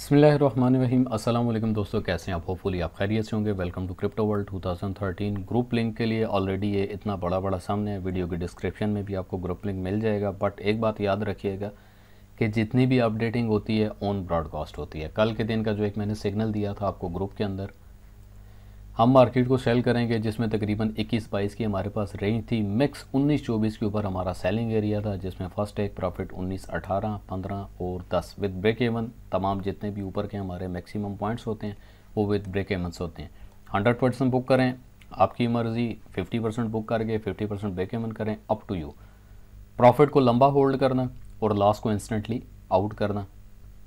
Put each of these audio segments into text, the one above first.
बसमीम अल्लाम दोस्तों कैसे हैं आप होपफुली आप खैरियत से होंगे welcome to crypto world 2013 group link के लिए ऑलरेडी ये इतना बड़ा बड़ा सामने है वीडियो के डिस्क्रिप्शन में भी आपको ग्रुप लिंक मिल जाएगा बट एक बात याद रखिएगा कि जितनी भी अपडेटिंग होती है ऑन ब्रॉडकास्ट होती है कल के दिन का जो एक मैंने सिग्नल दिया था आपको ग्रुप के अंदर हम मार्केट को सेल करेंगे जिसमें तकरीबन 21 बाईस की हमारे पास रेंज थी मैक्स 19 24 के ऊपर हमारा सेलिंग एरिया था जिसमें फर्स्ट टेक प्रॉफिट 19 18 15 और 10 विद ब्रेक एवन तमाम जितने भी ऊपर के हमारे मैक्सिमम पॉइंट्स होते हैं वो विद ब्रेक एवंस होते हैं हंड्रेड परसेंट बुक करें आपकी मर्ज़ी फिफ्टी परसेंट बुक करके फिफ्टी परसेंट ब्रेक एवन करें अप टू यू प्रॉफिट को लंबा होल्ड करना और लॉस को इंस्टेंटली आउट करना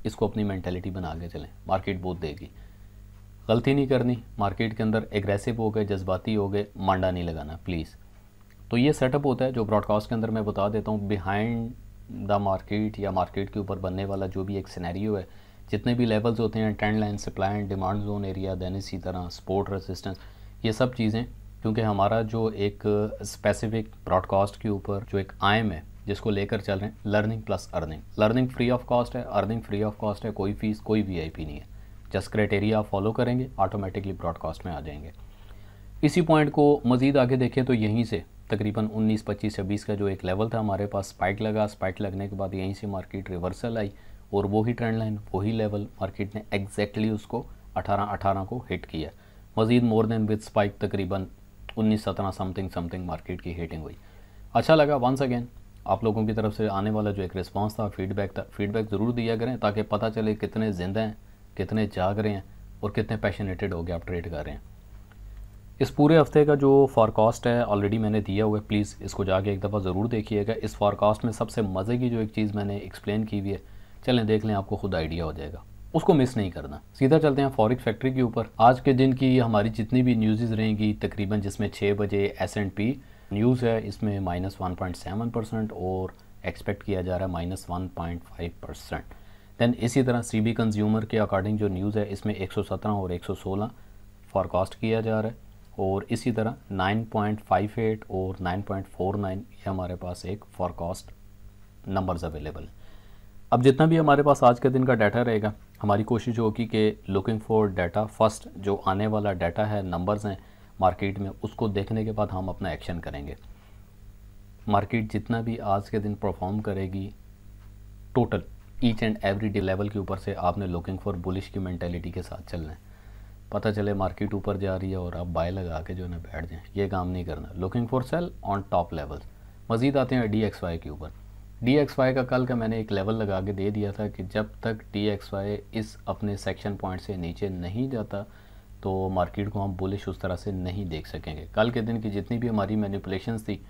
इसको अपनी मैंटेलिटी बना के चलें मार्केट बहुत देगी गलती नहीं करनी मार्केट के अंदर एग्रेसिव हो गए जज्बाती हो गए मांडा नहीं लगाना प्लीज़ तो ये सेटअप होता है जो ब्रॉडकास्ट के अंदर मैं बता देता हूँ बिहाइंड द मार्केट या मार्केट के ऊपर बनने वाला जो भी एक सिनेरियो है जितने भी लेवल्स होते हैं trend line supply and demand zone area then इसी तरह सपोर्ट रेसिस्टेंस ये सब चीज़ें क्योंकि हमारा जो एक स्पेसिफिक ब्रॉडकास्ट के ऊपर जो एक आयम है जिसको लेकर चल रहे हैं learning plus earning learning free of cost है अर्निंग फ्री ऑफ कॉस्ट है कोई फीस कोई वी नहीं है जस्ट क्राइटेरिया फॉलो करेंगे ऑटोमेटिकली ब्रॉडकास्ट में आ जाएंगे इसी पॉइंट को मज़ीद आगे देखें तो यहीं से तकरीबन 19, 25 या 20 का जो एक लेवल था हमारे पास स्पाइक लगा स्पाइक लगने के बाद यहीं से मार्केट रिवर्सल आई और वही ट्रेंड लाइन वही लेवल मार्केट ने एग्जैक्टली उसको 18 18 को हिट किया मज़ीद मोर देन विद स्पाइक तकरीबन 19 17 समथिंग समथिंग मार्केट की हिटिंग हुई अच्छा लगा वंस अगेन आप लोगों की तरफ से आने वाला जो एक रिस्पांस था फीडबैक था फीडबैक ज़रूर दिया करें ताकि पता चले कितने ज़िंदा हैं कितने जाग रहे हैं और कितने पैशनेटेड हो गए आप ट्रेड कर रहे हैं इस पूरे हफ्ते का जो फॉरकास्ट है ऑलरेडी मैंने दिया हुआ है प्लीज़ इसको जाके एक दफ़ा ज़रूर देखिएगा इस फॉरकास्ट में सबसे मज़े की जो एक चीज़ मैंने एक्सप्लेन की हुई है चलें देख लें आपको खुद आइडिया हो जाएगा उसको मिस नहीं करना सीधा चलते हैं फॉरिक फैक्ट्री के ऊपर आज के दिन की हमारी जितनी भी न्यूज़ रहेंगी तकरीबन जिसमें छः बजे एस एंड पी न्यूज़ है इसमें minus one point seven percent और एक्सपेक्ट किया जा रहा है minus one point five percent then इसी तरह सी बी कंज्यूमर के अकॉर्डिंग जो न्यूज़ है इसमें 117 और 116 फॉरकास्ट किया जा रहा है और इसी तरह 9.58 और 9.49 ये हमारे पास एक फॉरकास्ट नंबर्स अवेलेबल अब जितना भी हमारे पास आज के दिन का डाटा रहेगा हमारी कोशिश होगी कि लुकिंग फॉर डाटा फर्स्ट जो आने वाला डाटा है नंबर्स हैं मार्केट में उसको देखने के बाद हम अपना एक्शन करेंगे मार्केट जितना भी आज के दिन परफॉर्म करेगी total each and every day level के ऊपर से आपने लुकिंग फॉर बुलिश की मैंटेलिटी के साथ चलना है पता चले मार्केट ऊपर जा रही है और आप बाय लगा के जो है ना बैठ जाएँ ये काम नहीं करना looking for sell on top level मज़ीद आते हैं डी एक्स वाई के ऊपर डी एक्स वाई का कल का मैंने एक लेवल लगा के दे दिया था कि जब तक डी एक्स वाई इस अपने सेक्शन पॉइंट से नीचे नहीं जाता तो मार्केट को हम बुलिश उस तरह से नहीं देख सकेंगे कल के दिन की जितनी भी हमारी मैनिपुलेशन थी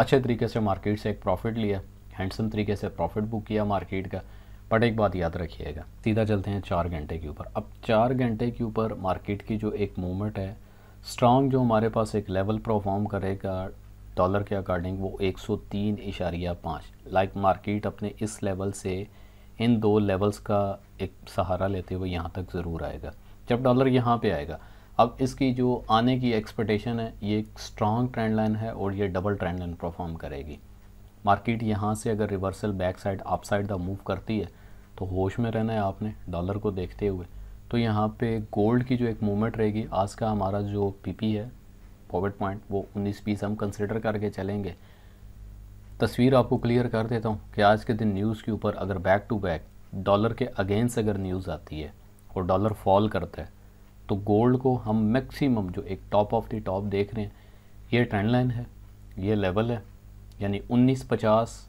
अच्छे तरीके से मार्केट से एक प्रॉफिट लिया हैंडसम तरीके से प्रॉफिट बुक किया मार्केट का बट एक बात याद रखिएगा सीधा चलते हैं चार घंटे के ऊपर अब चार घंटे के ऊपर मार्केट की जो एक मूवमेंट है स्ट्रांग जो हमारे पास एक लेवल परफॉर्म करेगा डॉलर के अकॉर्डिंग वो एक सौ तीन इशारिया पाँच लाइक मार्केट अपने इस लेवल से इन दो लेवल्स का एक सहारा लेते हुए यहाँ तक ज़रूर आएगा जब डॉलर यहाँ पे आएगा अब इसकी जो आने की एक्सपेक्टेशन है ये एक स्ट्रांग ट्रेंड लाइन है और ये डबल ट्रेंड लाइन परफॉर्म करेगी मार्केट यहाँ से अगर reversal back side up side the move करती है तो होश में रहना है आपने डॉलर को देखते हुए तो यहाँ पे गोल्ड की जो एक मूवमेंट रहेगी आज का हमारा जो पीपी है पॉकेट पॉइंट वो उन्नीस पीस हम कंसिडर करके चलेंगे तस्वीर आपको क्लियर कर देता हूँ कि आज के दिन न्यूज़ के ऊपर अगर बैक टू बैक डॉलर के अगेंस्ट अगर न्यूज़ आती है और डॉलर फॉल करता है तो गोल्ड को हम मैक्सिमम जो एक टॉप ऑफ द टॉप देख रहे हैं ये ट्रेंड लाइन है ये लेवल है यानी 1950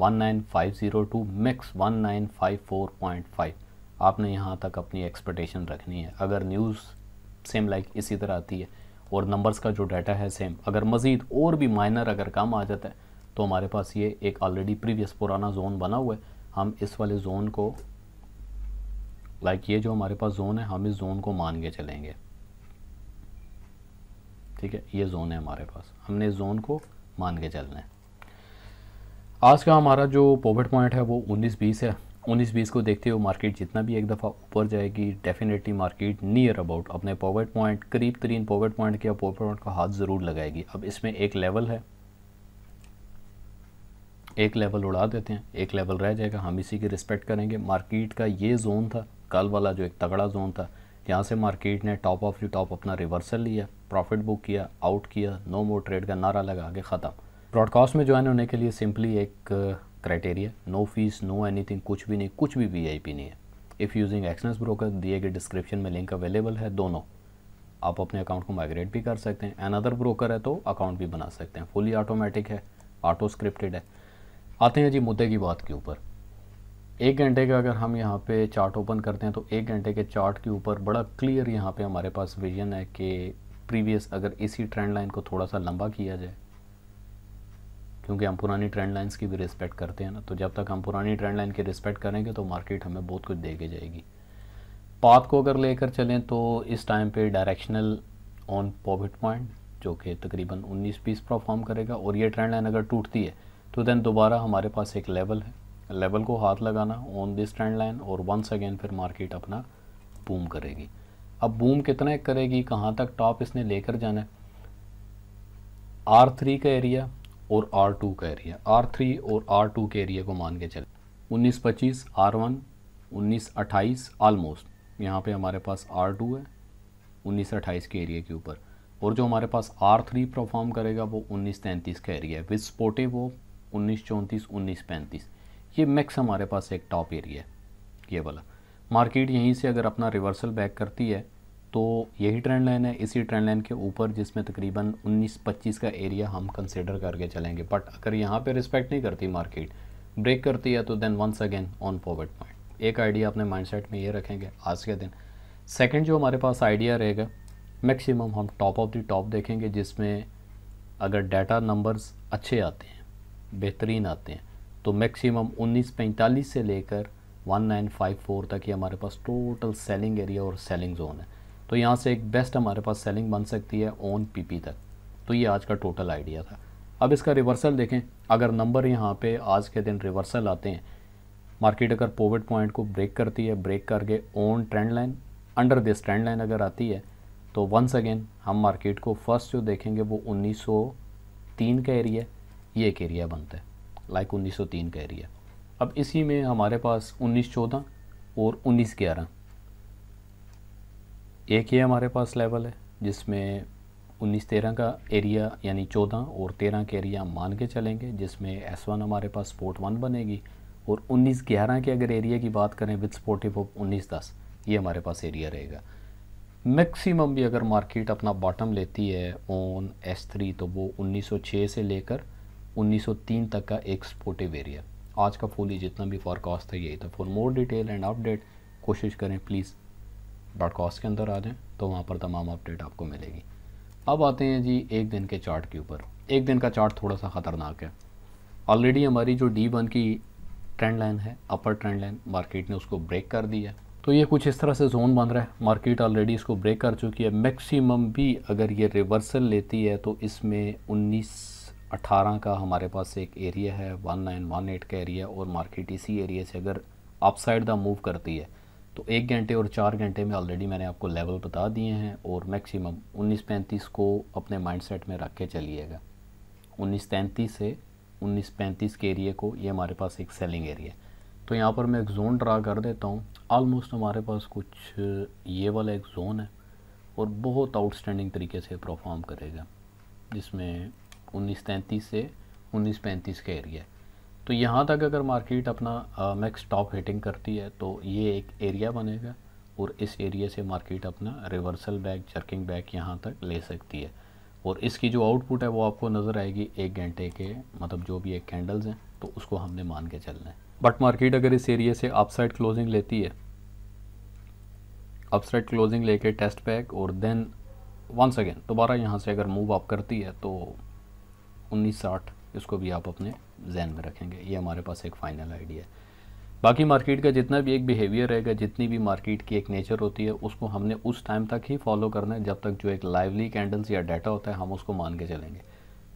19502 मैक्स 1954.5 आपने यहाँ तक अपनी एक्सपेक्टेशन रखनी है अगर न्यूज़ सेम लाइक इसी तरह आती है और नंबर्स का जो डाटा है सेम अगर मज़ीद और भी माइनर अगर कम आ जाता है तो हमारे पास ये एक ऑलरेडी प्रीवियस पुराना जोन बना हुआ है हम इस वाले जोन को लाइक ये जो हमारे पास जोन है हम इस जोन को मान के चलेंगे ठीक है ये जोन है हमारे पास हमने इस जोन को मान के चलना है आज का हमारा जो प्रॉफिट पॉइंट है वो 19-20 है 19-20 को देखते हुए मार्केट जितना भी एक दफ़ा ऊपर जाएगी डेफिनेटली मार्केट नियर अबाउट अपने पॉवेट पॉइंट करीब तरीन पॉवेट पॉइंट के या पॉइंट का हाथ ज़रूर लगाएगी अब इसमें एक लेवल है एक लेवल उड़ा देते हैं एक लेवल रह जाएगा हम इसी की रिस्पेक्ट करेंगे मार्केट का ये जोन था कल वाला जो एक तगड़ा जोन था यहाँ से मार्केट ने टॉप ऑफ द टॉप अपना रिवर्सल लिया प्रॉफिट बुक किया आउट किया नो मोर ट्रेड का नारा लगा के ख़त्म ब्रॉडकास्ट में ज्वाइन होने के लिए सिंपली एक criteria no fees no anything कुछ भी नहीं कुछ भी वीआईपी नहीं है इफ़ यूजिंग एक्सनेस ब्रोकर दिए गए डिस्क्रिप्शन में लिंक अवेलेबल है दोनों आप अपने अकाउंट को माइग्रेट भी कर सकते हैं एन अदर ब्रोकर है तो अकाउंट भी बना सकते हैं फुली ऑटोमेटिक है ऑटो स्क्रिप्टेड है आते हैं जी मुद्दे की बात के ऊपर एक घंटे का अगर हम यहाँ पे चार्ट ओपन करते हैं तो एक घंटे के चार्ट के ऊपर बड़ा क्लियर यहाँ पे हमारे पास विजन है कि प्रीवियस अगर इसी ट्रेंड लाइन को थोड़ा सा लंबा किया जाए क्योंकि हम पुरानी ट्रेंड लाइन्स की भी रिस्पेक्ट करते हैं ना तो जब तक हम पुरानी ट्रेंड लाइन की रिस्पेक्ट करेंगे तो मार्केट हमें बहुत कुछ दे के जाएगी पाथ को अगर लेकर चलें तो इस टाइम पे डायरेक्शनल ऑन प्रॉफिट पॉइंट जो कि तकरीबन 19 पीस परफॉर्म करेगा और ये ट्रेंड लाइन अगर टूटती है तो देन दोबारा हमारे पास एक लेवल है लेवल को हाथ लगाना ऑन दिस ट्रेंड लाइन और वंस अगेन फिर मार्केट अपना बूम करेगी अब बूम कितना करेगी कहाँ तक टॉप इसने लेकर जाना है आर थ्री का एरिया और आर टू का एरिया आर थ्री और आर टू के एरिया को मान के चले उन्नीस पच्चीस आर वन उन्नीस अट्ठाईस आलमोस्ट यहाँ पे हमारे पास आर टू है उन्नीस अट्ठाईस के एरिया के ऊपर और जो हमारे पास आर थ्री परफॉर्म करेगा वो उन्नीस तैंतीस का एरिया है विद स्पोटिव वो उन्नीस चौंतीस उन्नीस पैंतीस ये मैक्स हमारे पास एक टॉप एरिया है ये वाला मार्केट यहीं से अगर अपना रिवर्सल बैक करती है तो यही ट्रेंड लाइन है इसी ट्रेंड लाइन के ऊपर जिसमें तकरीबन 19-25 का एरिया हम कंसिडर करके चलेंगे बट अगर यहाँ पे रिस्पेक्ट नहीं करती मार्केट ब्रेक करती है तो then once again on forward point एक आइडिया अपने माइंडसेट में ये रखेंगे आज के दिन सेकंड जो हमारे पास आइडिया रहेगा मैक्सिमम हम टॉप ऑफ द टॉप देखेंगे जिसमें अगर डाटा नंबर्स अच्छे आते हैं बेहतरीन आते हैं तो मैक्सिमम 1945 से लेकर 1954 तक ये हमारे पास टोटल सेलिंग एरिया और सेलिंग जोन है तो यहाँ से एक बेस्ट हमारे पास सेलिंग बन सकती है ओन पीपी तक तो ये आज का टोटल आइडिया था अब इसका रिवर्सल देखें अगर नंबर यहाँ पे आज के दिन रिवर्सल आते हैं मार्केट अगर पोविड पॉइंट को ब्रेक करती है ब्रेक करके on trend line under this trend line अगर आती है तो वंस अगेन हम मार्केट को फर्स्ट जो देखेंगे वो उन्नीस का एरिया ये एक एरिया बनता है लाइक उन्नीस का एरिया अब इसी में हमारे पास उन्नीस और उन्नीस एक ये हमारे पास लेवल है जिसमें उन्नीस तेरह का एरिया यानी चौदह और तेरह के एरिया मान के चलेंगे जिसमें एस वन हमारे पास स्पोर्ट वन बनेगी और उन्नीस ग्यारह के अगर एरिया की बात करें विद स्पोर्टिव ऑफ उन्नीस दस ये हमारे पास एरिया रहेगा मैक्सिमम भी अगर मार्केट अपना बॉटम लेती है ऑन एस थ्री तो वो 1906 से लेकर 1903 तक का एक सपोर्टिव एरिया आज का फूली जितना भी फॉरकास्ट है यही था for more detail and update कोशिश करें प्लीज़ डॉट कॉस के अंदर आ जाएँ तो वहाँ पर तमाम अपडेट आपको मिलेगी अब आते हैं जी एक दिन के चार्ट के ऊपर एक दिन का चार्ट थोड़ा सा ख़तरनाक है ऑलरेडी हमारी जो डी वन की ट्रेंड लाइन है अपर ट्रेंड लाइन मार्केट ने उसको ब्रेक कर दिया है तो ये कुछ इस तरह से जोन बन रहा है मार्केट ऑलरेडी इसको ब्रेक कर चुकी है मैक्सिमम भी अगर ये रिवर्सल लेती है तो इसमें उन्नीस 18 का हमारे पास एक एरिया है 1918 का एरिया और मार्केट इसी एरिया से अगर अपसाइड द मूव करती है तो एक घंटे और चार घंटे में ऑलरेडी मैंने आपको लेवल बता दिए हैं और मैक्सिमम उन्नीस पैंतीस को अपने माइंडसेट में रख के चलिएगा उन्नीस तैंतीस से उन्नीस पैंतीस के एरिए को ये हमारे पास एक सेलिंग एरिया तो यहाँ पर मैं एक जोन ड्रा कर देता हूँ आलमोस्ट हमारे पास कुछ ये वाला एक जोन है और बहुत आउटस्टैंडिंग तरीके से परफॉर्म करेगा जिसमें उन्नीस तैंतीस से उन्नीस पैंतीस का एरिया तो यहाँ तक अगर मार्केट अपना मैक्स टॉप हिटिंग करती है तो ये एक एरिया बनेगा और इस एरिया से मार्केट अपना रिवर्सल बैक चर्किंग बैक यहाँ तक ले सकती है और इसकी जो आउटपुट है वो आपको नज़र आएगी एक घंटे के मतलब जो भी एक कैंडल्स हैं तो उसको हमने मान के चलना है बट मार्केट अगर इस एरिया से अपसाइड क्लोजिंग लेती है अपसाइड क्लोजिंग लेके टेस्ट बैक और देन वंस अगेन दोबारा यहाँ से अगर मूव आप करती है तो उन्नीस इसको भी आप अपने जहन में रखेंगे ये हमारे पास एक फ़ाइनल आइडिया है बाकी मार्केट का जितना भी एक बिहेवियर रहेगा जितनी भी मार्केट की एक नेचर होती है उसको हमने उस टाइम तक ही फॉलो करना है जब तक जो एक लाइवली कैंडल्स या डाटा होता है हम उसको मान के चलेंगे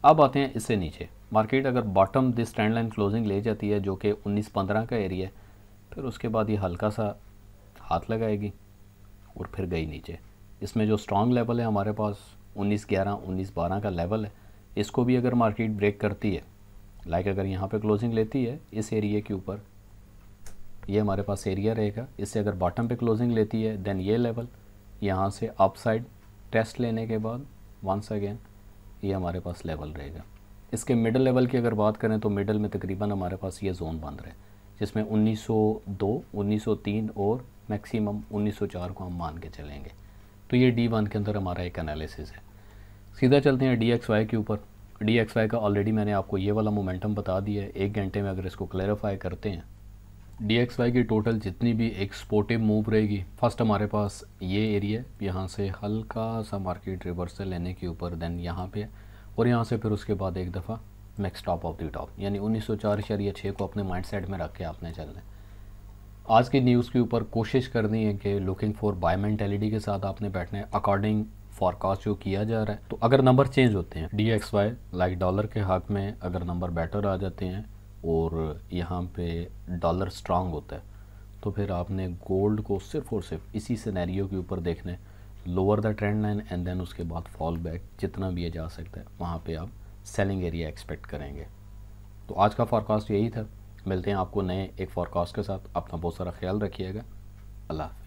अब आते हैं इससे नीचे मार्केट अगर bottom this trend line closing ले जाती है जो कि उन्नीस पंद्रह का एरिया है फिर उसके बाद ये हल्का सा हाथ लगाएगी और फिर गई नीचे इसमें जो स्ट्रॉन्ग लेवल है हमारे पास उन्नीस ग्यारह उन्नीस बारह का लेवल है इसको भी अगर मार्केट ब्रेक करती है लाइक अगर यहाँ पे क्लोजिंग लेती है इस एरिए के ऊपर ये हमारे पास एरिया रहेगा इससे अगर बॉटम पे क्लोजिंग लेती है देन ये लेवल यहाँ से अप साइड टेस्ट लेने के बाद वंस अगेन ये हमारे पास लेवल रहेगा इसके मिडल लेवल की अगर बात करें तो मिडल में तकरीबन हमारे पास ये जोन बन रहे हैं जिसमें 1902, 1903 और मैक्सिमम 1904 को हम मान के चलेंगे तो ये डी वन के अंदर हमारा एक एनालिसिस है सीधा चलते हैं डी एक्स वाई के ऊपर डी एक्स वाई का ऑलरेडी मैंने आपको ये वाला मोमेंटम बता दिया है एक घंटे में अगर इसको क्लैरिफाई करते हैं डी एक्स वाई की टोटल जितनी भी एक स्पोर्टिव मूव रहेगी फर्स्ट हमारे पास ये एरिया यहाँ से हल्का सा मार्केट रिवर्सल लेने के ऊपर देन यहाँ पे और यहाँ से फिर उसके बाद एक दफ़ा next top of the top यानी उन्नीस सौ चार इशारिया छः को अपने माइंड सेट में रख के आपने चलना आज की न्यूज़ के ऊपर कोशिश करनी है कि लुकिंग फॉर बाय मैंटेलिटी के साथ आपने बैठना है अकॉर्डिंग फॉरकास्ट जो किया जा रहा है तो अगर नंबर चेंज होते हैं D X Y like dollar के हाथ में अगर नंबर बेटर आ जाते हैं और यहाँ पे डॉलर स्ट्रांग होता है तो फिर आपने गोल्ड को सिर्फ और सिर्फ इसी सिनेरियो के ऊपर देखना है lower the trend line and then उसके बाद फॉल बैक जितना भी जा सकता है वहाँ पे आप सेलिंग एरिया एक्सपेक्ट करेंगे तो आज का फॉरकास्ट यही था मिलते हैं आपको नए एक फॉरकास्ट के साथ अपना बहुत सारा ख्याल रखिएगा अल्लाह